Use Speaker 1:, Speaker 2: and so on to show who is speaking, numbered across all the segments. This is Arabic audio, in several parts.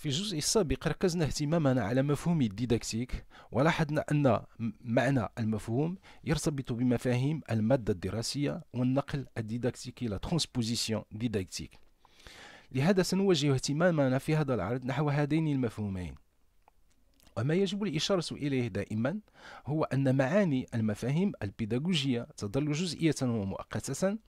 Speaker 1: في الجزء السابق ركزنا اهتمامنا على مفهوم الديداكتيك ولاحظنا أن معنى المفهوم يرتبط بمفاهيم المادة الدراسية والنقل الديداكتيكي لا ترانسبوزيسيون ديداكتيك لهذا سنوجه اهتمامنا في هذا العرض نحو هذين المفهومين وما يجب الإشارة إليه دائما هو أن معاني المفاهيم البيداغوجية تظل جزئية ومؤقتة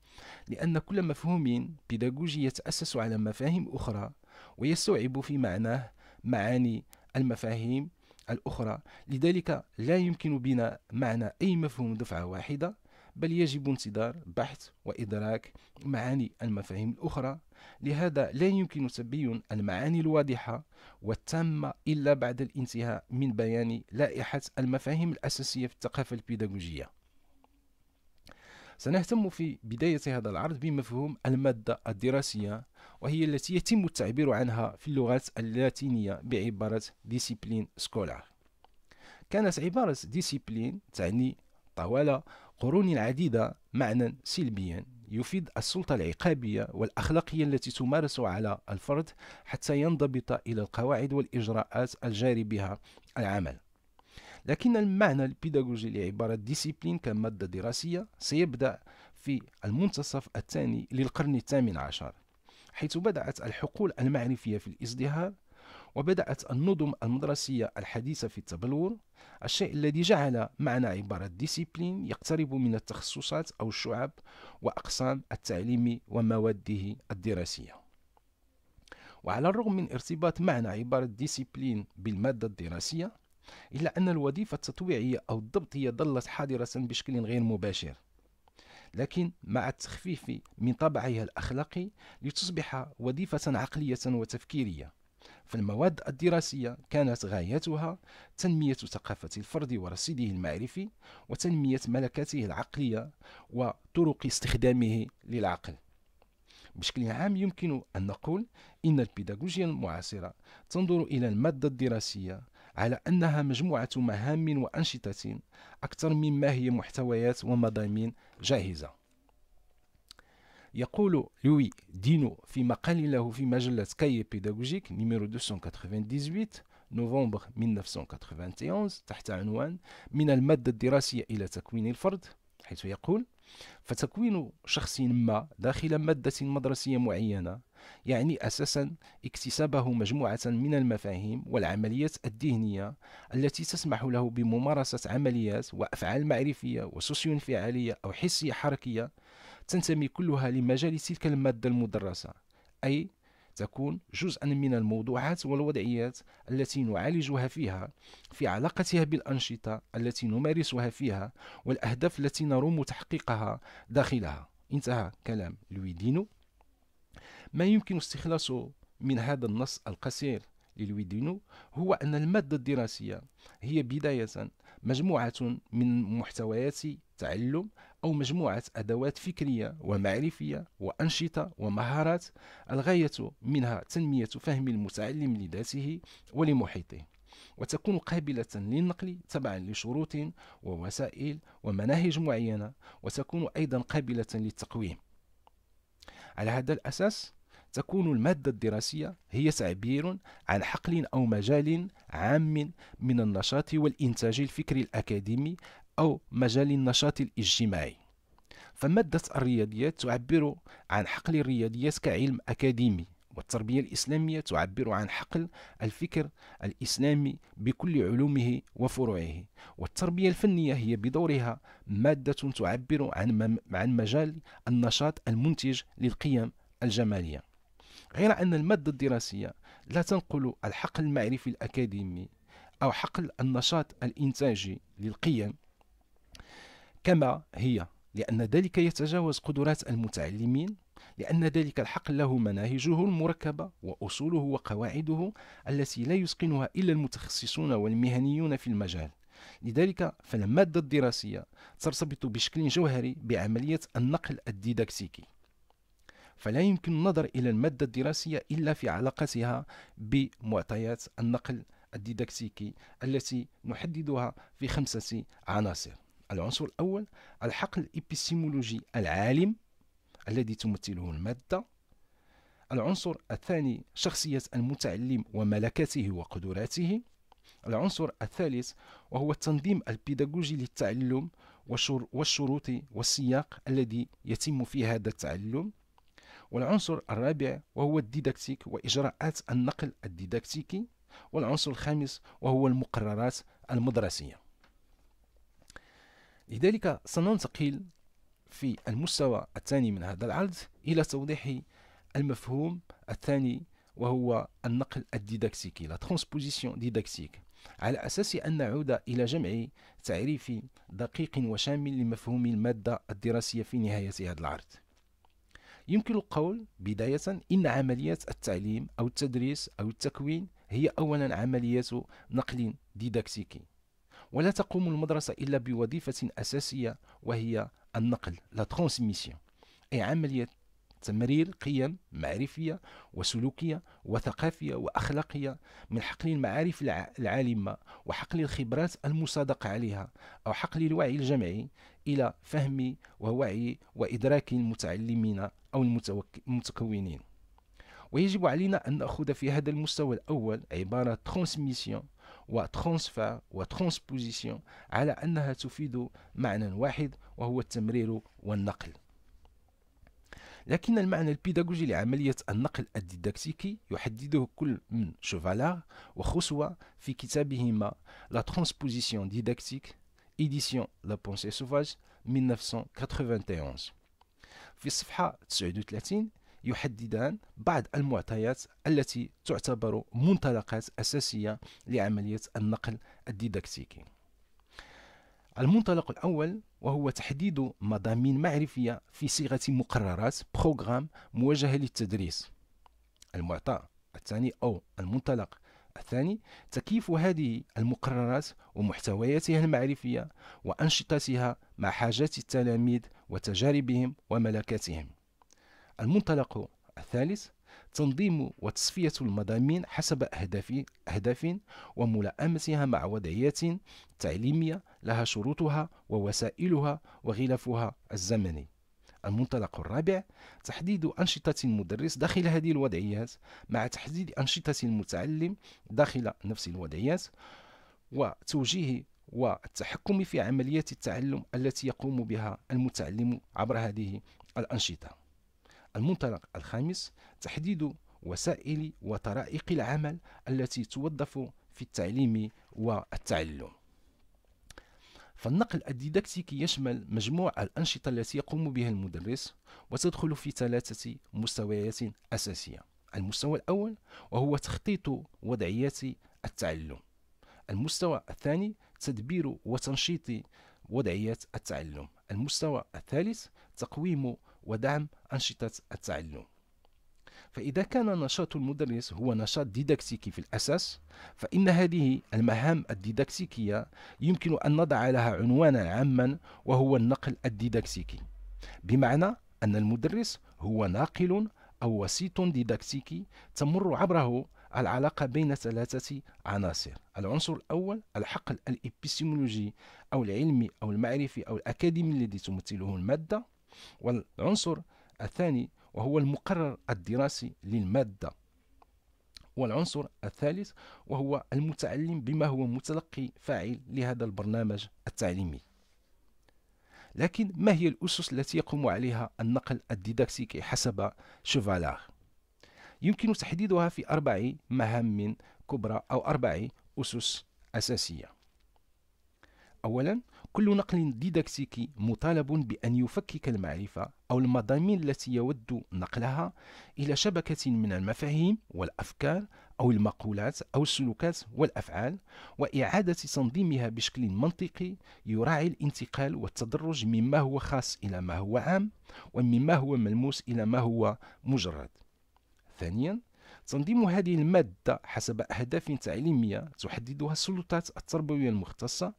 Speaker 1: لأن كل مفهوم بيداغوجي يتأسس على مفاهيم أخرى ويستوعب في معناه معاني المفاهيم الأخرى لذلك لا يمكن بنا معنى أي مفهوم دفعة واحدة بل يجب انتظار بحث وإدراك معاني المفاهيم الأخرى لهذا لا يمكن تبين المعاني الواضحة والتامة إلا بعد الانتهاء من بيان لائحة المفاهيم الأساسية في الثقافة البيداغوجية سنهتم في بداية هذا العرض بمفهوم المادة الدراسية وهي التي يتم التعبير عنها في اللغات اللاتينية بعبارة ديسيبلين سكولار كانت عبارة ديسيبلين تعني طوال قرون عديدة معنى سلبيا يفيد السلطة العقابية والأخلاقية التي تمارس على الفرد حتى ينضبط إلى القواعد والإجراءات الجاري بها العمل لكن المعنى البيداغوجي لعبارة ديسيبلين كمادة دراسية سيبدأ في المنتصف الثاني للقرن الثامن عشر حيث بدأت الحقول المعرفية في الازدهار وبدأت النظم المدرسية الحديثة في التبلور الشيء الذي جعل معنى عبارة ديسيبلين يقترب من التخصصات أو الشعب وأقسام التعليم ومواده الدراسية وعلى الرغم من ارتباط معنى عبارة ديسيبلين بالمادة الدراسية إلا أن الوظيفة التطويعية أو الضبط هي ظلت حاضرة بشكل غير مباشر لكن مع التخفيف من طبعها الأخلاقي لتصبح وظيفة عقلية وتفكيرية فالمواد الدراسية كانت غايتها تنمية ثقافة الفرد ورصيده المعرفي وتنمية ملكاته العقلية وطرق استخدامه للعقل بشكل عام يمكن أن نقول إن البيداغوجيا المعاصرة تنظر إلى المادة الدراسية على أنها مجموعة مهام وأنشطة أكثر مما هي محتويات ومضامين جاهزة يقول لوي دينو في مقال له في مجلة كاي بيداغوجيك نيميرو 298 نوفمبر 1991 تحت عنوان من المادة الدراسية إلى تكوين الفرد حيث يقول فتكوين شخص ما داخل مادة مدرسية معينة يعني أساسا اكتسابه مجموعة من المفاهيم والعمليات الذهنية التي تسمح له بممارسة عمليات وأفعال معرفية وسوسيو انفعالية أو حسية حركية تنتمي كلها لمجال تلك المادة المدرسة أي تكون جزءا من الموضوعات والوضعيات التي نعالجها فيها في علاقتها بالأنشطة التي نمارسها فيها والأهداف التي نروم تحقيقها داخلها انتهى كلام لويدينو ما يمكن استخلاصه من هذا النص القصير للويدينو هو أن المادة الدراسية هي بداية مجموعة من محتويات تعلم أو مجموعة أدوات فكرية ومعرفية وأنشطة ومهارات الغاية منها تنمية فهم المتعلم لذاته ولمحيطه وتكون قابلة للنقل تبعا لشروط ووسائل ومناهج معينة وتكون أيضا قابلة للتقويم على هذا الأساس تكون المادة الدراسية هي تعبير عن حقل أو مجال عام من النشاط والإنتاج الفكري الأكاديمي أو مجال النشاط الاجتماعي فمادة الرياضيات تعبر عن حقل الرياضيات كعلم أكاديمي والتربية الإسلامية تعبر عن حقل الفكر الإسلامي بكل علومه وفروعه والتربية الفنية هي بدورها مادة تعبر عن, مجال النشاط المنتج للقيم الجمالية غير أن المادة الدراسية لا تنقل الحق المعرفي الأكاديمي أو حقل النشاط الإنتاجي للقيم كما هي لأن ذلك يتجاوز قدرات المتعلمين لأن ذلك الحقل له مناهجه المركبة وأصوله وقواعده التي لا يتقنها إلا المتخصصون والمهنيون في المجال لذلك فالمادة الدراسية ترتبط بشكل جوهري بعملية النقل الديداكتيكي فلا يمكن النظر إلى المادة الدراسية إلا في علاقتها بمعطيات النقل الديداكتيكي التي نحددها في خمسة عناصر العنصر الأول الحقل الإبستيمولوجي العالم الذي تمثله المادة العنصر الثاني شخصية المتعلم وملكاته وقدراته العنصر الثالث وهو التنظيم البيداغوجي للتعلم والشروط والسياق الذي يتم فيه هذا التعلم والعنصر الرابع وهو الديداكتيك وإجراءات النقل الديداكتيكي والعنصر الخامس وهو المقررات المدرسية لذلك سننتقل في المستوى الثاني من هذا العرض إلى توضيح المفهوم الثاني وهو النقل الديداكتيكي لا ترانسبوزيسيون ديداكتيك على أساس أن نعود إلى جمع تعريف دقيق وشامل لمفهوم المادة الدراسية في نهاية هذا العرض يمكن القول بداية إن عمليات التعليم أو التدريس أو التكوين هي أولا عمليات نقل ديداكتيكي ولا تقوم المدرسة إلا بوظيفة أساسية وهي النقل لا ترانسميسيون أي عملية تمرير قيم معرفية وسلوكية وثقافية وأخلاقية من حقل المعارف العالمة وحقل الخبرات المصادقة عليها أو حقل الوعي الجمعي إلى فهم ووعي وإدراك المتعلمين أو المتكونين ويجب علينا أن نأخذ في هذا المستوى الأول عبارة ترانسميسيون وترانسفير وترانسبوزيسيون على أنها تفيد معنى واحد وهو التمرير والنقل لكن المعنى البيداغوجي لعملية النقل الديداكتيكي يحدده كل من شوفالار وخصوة في كتابهما لا ترانسبوزيسيون ديداكتيك إيديسيون لا بونسي سوفاج 1991 في الصفحة 39 يحددان بعض المعطيات التي تعتبر منطلقات أساسية لعملية النقل الديداكتيكي المنطلق الأول وهو تحديد مضامين معرفية في صيغة مقررات بروغرام موجهة للتدريس المعطى الثاني أو المنطلق الثاني تكييف هذه المقررات ومحتوياتها المعرفية وأنشطتها مع حاجات التلاميذ وتجاربهم وملكاتهم المنطلق الثالث تنظيم وتصفية المضامين حسب أهداف أهداف وملائمتها مع وضعيات تعليمية لها شروطها ووسائلها وغلافها الزمني. المنطلق الرابع تحديد أنشطة المدرس داخل هذه الوضعيات مع تحديد أنشطة المتعلم داخل نفس الوضعيات وتوجيه والتحكم في عمليات التعلم التي يقوم بها المتعلم عبر هذه الأنشطة المنطلق الخامس تحديد وسائل وطرائق العمل التي توظف في التعليم والتعلم فالنقل الديداكتيكي يشمل مجموع الأنشطة التي يقوم بها المدرس وتدخل في ثلاثة مستويات أساسية المستوى الأول وهو تخطيط وضعيات التعلم المستوى الثاني تدبير وتنشيط وضعيات التعلم المستوى الثالث تقويم ودعم أنشطة التعلم فإذا كان نشاط المدرس هو نشاط ديداكتيكي في الأساس فإن هذه المهام الديداكتيكية يمكن أن نضع لها عنوانا عاما وهو النقل الديداكتيكي بمعنى أن المدرس هو ناقل أو وسيط ديداكتيكي تمر عبره العلاقة بين ثلاثة عناصر العنصر الأول الحقل الإبستيمولوجي أو العلمي أو المعرفي أو الأكاديمي الذي تمثله المادة والعنصر الثاني وهو المقرر الدراسي للمادة والعنصر الثالث وهو المتعلم بما هو متلقي فاعل لهذا البرنامج التعليمي لكن ما هي الأسس التي يقوم عليها النقل الديداكتيكي حسب شوفالار يمكن تحديدها في أربع مهام كبرى أو أربع أسس أساسية أولا كل نقل ديداكتيكي مطالب بأن يفكك المعرفة أو المضامين التي يود نقلها إلى شبكة من المفاهيم والأفكار أو المقولات أو السلوكات والأفعال وإعادة تنظيمها بشكل منطقي يراعي الانتقال والتدرج مما هو خاص إلى ما هو عام ومما هو ملموس إلى ما هو مجرد ثانيا تنظيم هذه المادة حسب أهداف تعليمية تحددها السلطات التربوية المختصة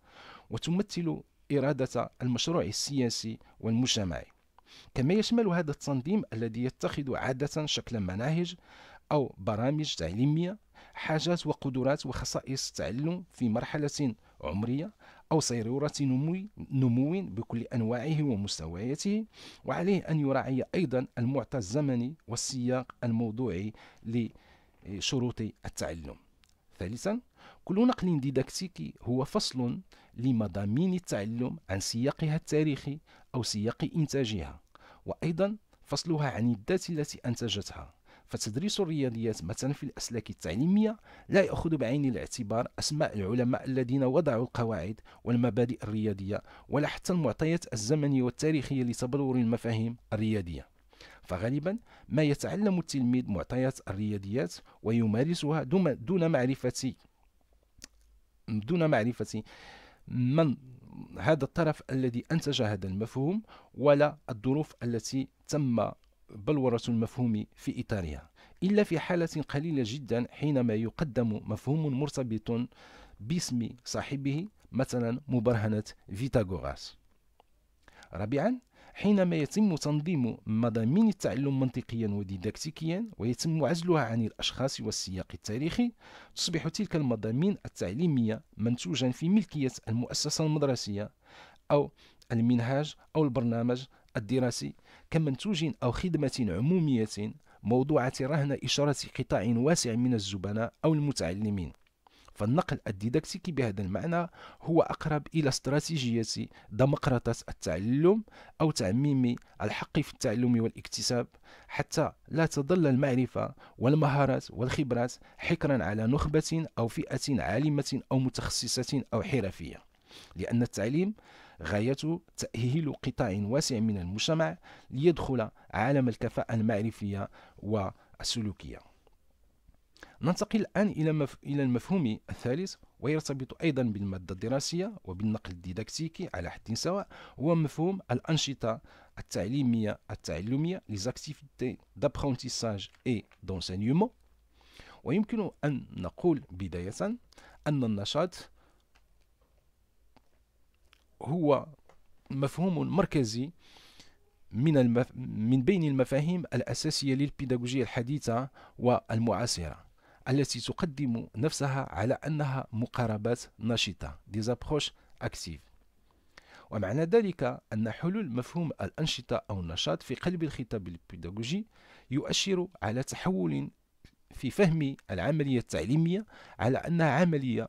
Speaker 1: وتمثل إرادة المشروع السياسي والمجتمعي كما يشمل هذا التنظيم الذي يتخذ عادة شكل مناهج أو برامج تعليمية حاجات وقدرات وخصائص التعلم في مرحلة عمرية أو صيرورة نمو, نمو بكل أنواعه ومستوياته وعليه أن يراعي أيضا المعطى الزمني والسياق الموضوعي لشروط التعلم ثالثا كل نقل ديداكتيكي هو فصل لمضامين التعلم عن سياقها التاريخي أو سياق إنتاجها وأيضا فصلها عن الذات التي أنتجتها فتدريس الرياضيات مثلا في الأسلاك التعليمية لا يأخذ بعين الاعتبار أسماء العلماء الذين وضعوا القواعد والمبادئ الرياضية ولا حتى المعطيات الزمنية والتاريخية لتبلور المفاهيم الرياضية فغالبا ما يتعلم التلميذ معطيات الرياضيات ويمارسها دون معرفة دون معرفة من هذا الطرف الذي أنتج هذا المفهوم ولا الظروف التي تم بلورة المفهوم في إطارها إلا في حالة قليلة جدا حينما يقدم مفهوم مرتبط باسم صاحبه مثلا مبرهنة فيتاغوراس رابعا حينما يتم تنظيم مضامين التعلم منطقيا وديداكتيكيا ويتم عزلها عن الأشخاص والسياق التاريخي تصبح تلك المضامين التعليمية منتوجا في ملكية المؤسسة المدرسية أو المنهاج أو البرنامج الدراسي كمنتوج أو خدمة عمومية موضوعة رهن إشارة قطاع واسع من الزبناء أو المتعلمين فالنقل الديداكتيكي بهذا المعنى هو أقرب إلى استراتيجية دمقراطة التعلم أو تعميم الحق في التعلم والاكتساب حتى لا تظل المعرفة والمهارات والخبرات حكرا على نخبة أو فئة عالمة أو متخصصة أو حرفية لأن التعليم غايته تأهيل قطاع واسع من المجتمع ليدخل عالم الكفاءة المعرفية والسلوكية ننتقل الآن إلى, مف... إلى المفهوم الثالث ويرتبط أيضا بالمادة الدراسية وبالنقل الديداكتيكي على حد سواء هو مفهوم الأنشطة التعليمية التعلمية لزاكتيفيتي دابخونتيساج اي et ويمكن أن نقول بداية أن النشاط هو مفهوم مركزي من المف... من بين المفاهيم الأساسية للبيداغوجية الحديثة والمعاصرة التي تقدم نفسها على أنها مقاربات نشطة ديزابخوش أكتيف ومعنى ذلك أن حلول مفهوم الأنشطة أو النشاط في قلب الخطاب البيداغوجي يؤشر على تحول في فهم العملية التعليمية على أنها عملية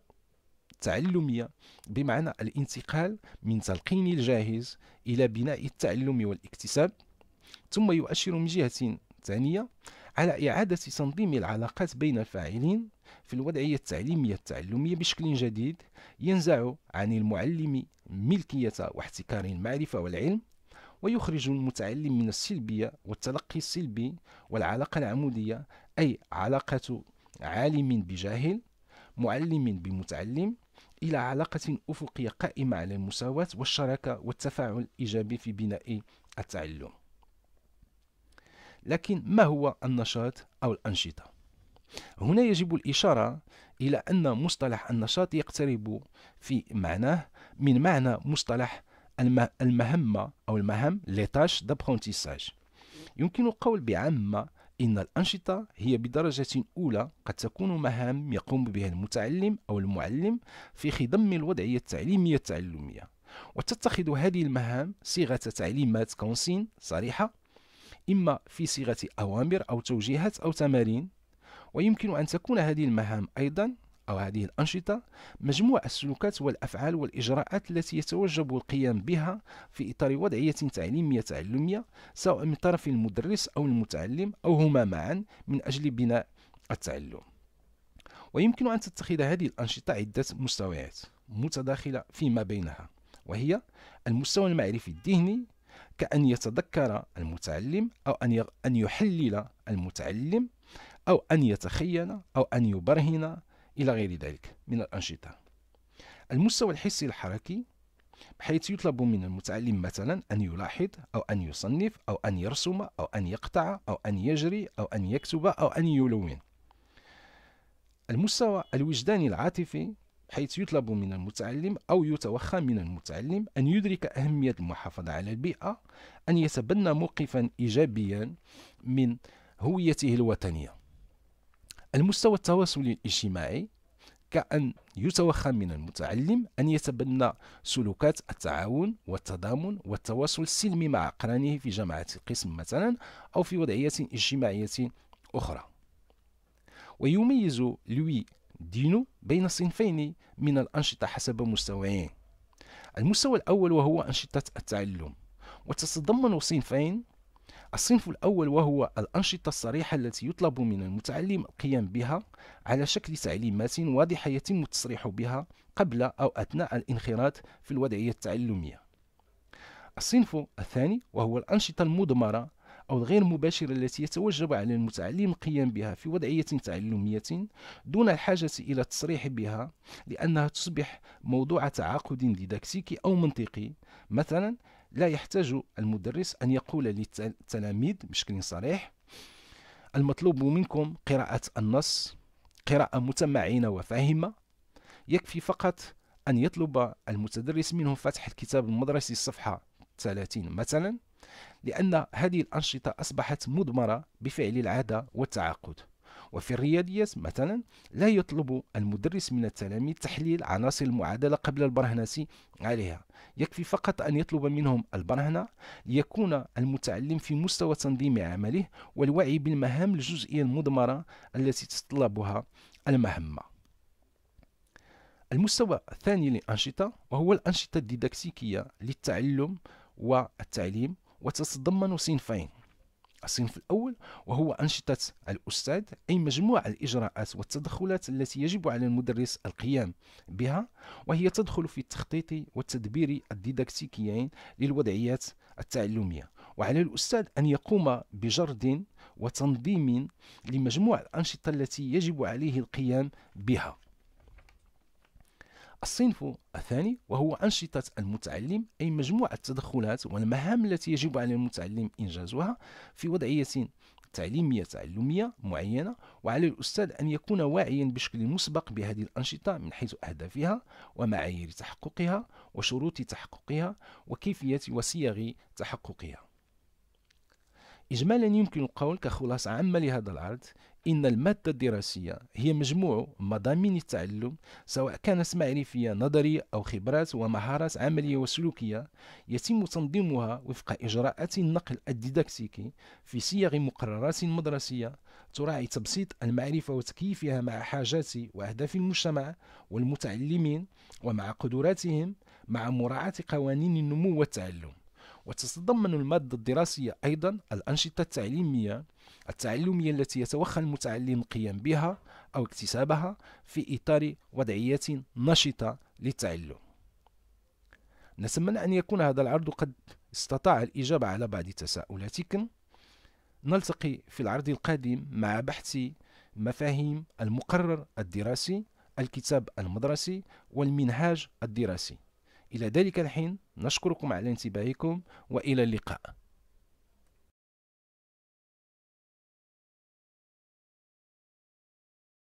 Speaker 1: تعلمية بمعنى الانتقال من تلقين الجاهز إلى بناء التعلم والاكتساب ثم يؤشر من جهة ثانية على إعادة تنظيم العلاقات بين الفاعلين في الوضعية التعليمية التعلمية بشكل جديد ينزع عن المعلم ملكية واحتكار المعرفة والعلم ويخرج المتعلم من السلبية والتلقي السلبي والعلاقة العمودية أي علاقة عالم بجاهل معلم بمتعلم إلى علاقة أفقية قائمة على المساواة والشراكة والتفاعل الإيجابي في بناء التعلم لكن ما هو النشاط أو الأنشطة؟ هنا يجب الإشارة إلى أن مصطلح النشاط يقترب في معناه من معنى مصطلح المهمة أو المهام ليتاش دابخونتيساج يمكن القول بعامة إن الأنشطة هي بدرجة أولى قد تكون مهام يقوم بها المتعلم أو المعلم في خضم الوضعية التعليمية التعلمية وتتخذ هذه المهام صيغة تعليمات كونسين صريحة إما في صيغة أوامر أو توجيهات أو تمارين ويمكن أن تكون هذه المهام أيضا أو هذه الأنشطة مجموع السلوكات والأفعال والإجراءات التي يتوجب القيام بها في إطار وضعية تعليمية تعلمية سواء من طرف المدرس أو المتعلم أو هما معا من أجل بناء التعلم ويمكن أن تتخذ هذه الأنشطة عدة مستويات متداخلة فيما بينها وهي المستوى المعرفي الذهني كأن يتذكر المتعلم أو أن أن يحلل المتعلم أو أن يتخيل أو أن يبرهن إلى غير ذلك من الأنشطة المستوى الحسي الحركي بحيث يطلب من المتعلم مثلا أن يلاحظ أو أن يصنف أو أن يرسم أو أن يقطع أو أن يجري أو أن يكتب أو أن يلون المستوى الوجداني العاطفي حيث يطلب من المتعلم أو يتوخى من المتعلم أن يدرك أهمية المحافظة على البيئة أن يتبنى موقفا إيجابيا من هويته الوطنية المستوى التواصلي الاجتماعي كأن يتوخى من المتعلم أن يتبنى سلوكات التعاون والتضامن والتواصل السلمي مع أقرانه في جامعة القسم مثلا أو في وضعية اجتماعية أخرى ويميز لوي دينو بين صنفين من الأنشطة حسب مستويين المستوى الأول وهو أنشطة التعلم وتتضمن صنفين الصنف الأول وهو الأنشطة الصريحة التي يطلب من المتعلم القيام بها على شكل تعليمات واضحة يتم التصريح بها قبل أو أثناء الانخراط في الوضعية التعلمية. الصنف الثاني وهو الأنشطة المضمرة أو الغير مباشرة التي يتوجب على المتعلم القيام بها في وضعية تعلمية دون الحاجة إلى التصريح بها لأنها تصبح موضوع تعاقد ديداكتيكي أو منطقي مثلا لا يحتاج المدرس أن يقول للتلاميذ بشكل صريح المطلوب منكم قراءة النص قراءة متمعنة وفاهمة يكفي فقط أن يطلب المتدرس منه فتح الكتاب المدرسي الصفحة 30 مثلا لأن هذه الأنشطة أصبحت مدمرة بفعل العادة والتعاقد وفي الرياضيات مثلا لا يطلب المدرس من التلاميذ تحليل عناصر المعادلة قبل البرهنة عليها يكفي فقط أن يطلب منهم البرهنة ليكون المتعلم في مستوى تنظيم عمله والوعي بالمهام الجزئية المضمرة التي تتطلبها المهمة المستوى الثاني للأنشطة وهو الأنشطة الديداكتيكية للتعلم والتعليم وتتضمن صنفين الصنف الأول وهو أنشطة الأستاذ أي مجموعة الإجراءات والتدخلات التي يجب على المدرس القيام بها وهي تدخل في التخطيط والتدبير الديداكتيكيين للوضعيات التعلمية وعلى الأستاذ أن يقوم بجرد وتنظيم لمجموع الأنشطة التي يجب عليه القيام بها الصنف الثاني وهو أنشطة المتعلم أي مجموعة التدخلات والمهام التي يجب على المتعلم إنجازها في وضعية تعليمية تعلمية معينة وعلى الأستاذ أن يكون واعيا بشكل مسبق بهذه الأنشطة من حيث أهدافها ومعايير تحققها وشروط تحققها وكيفية وصيغ تحققها إجمالا يمكن القول كخلاصة عامة لهذا العرض إن المادة الدراسية هي مجموع مضامين التعلم سواء كانت معرفية نظرية أو خبرات ومهارات عملية وسلوكية يتم تنظيمها وفق إجراءات النقل الديداكتيكي في صيغ مقررات مدرسية تراعي تبسيط المعرفة وتكييفها مع حاجات وأهداف المجتمع والمتعلمين ومع قدراتهم مع مراعاة قوانين النمو والتعلم وتتضمن المادة الدراسية أيضا الأنشطة التعليمية التعلمية التي يتوخى المتعلم القيام بها أو اكتسابها في إطار وضعية نشطة للتعلم نتمنى أن يكون هذا العرض قد استطاع الإجابة على بعض تساؤلاتكم نلتقي في العرض القادم مع بحث مفاهيم المقرر الدراسي الكتاب المدرسي والمنهاج الدراسي إلى ذلك الحين نشكركم على انتباهكم وإلى اللقاء